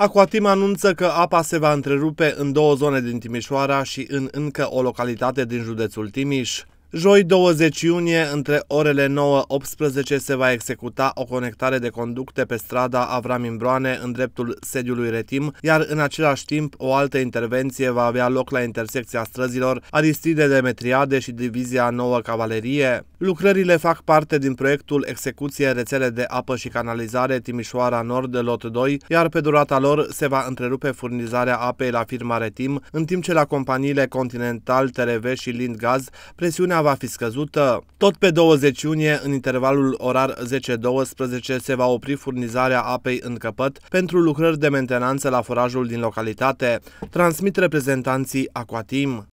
Aquatim anunță că apa se va întrerupe în două zone din Timișoara și în încă o localitate din județul Timiș. Joi 20 iunie, între orele 9-18, se va executa o conectare de conducte pe strada Avram Imbroane în dreptul sediului Retim, iar în același timp o altă intervenție va avea loc la intersecția străzilor Aristide Demetriade și Divizia 9 Cavalerie. Lucrările fac parte din proiectul Execuție rețele de apă și canalizare Timișoara Nord de lot 2, iar pe durata lor se va întrerupe furnizarea apei la firma Retim, în timp ce la companiile Continental, TRV și Lindgaz, presiunea va fi scăzută. Tot pe 20 iunie, în intervalul orar 10-12, se va opri furnizarea apei în căpăt pentru lucrări de mentenanță la forajul din localitate, transmit reprezentanții Aquatim.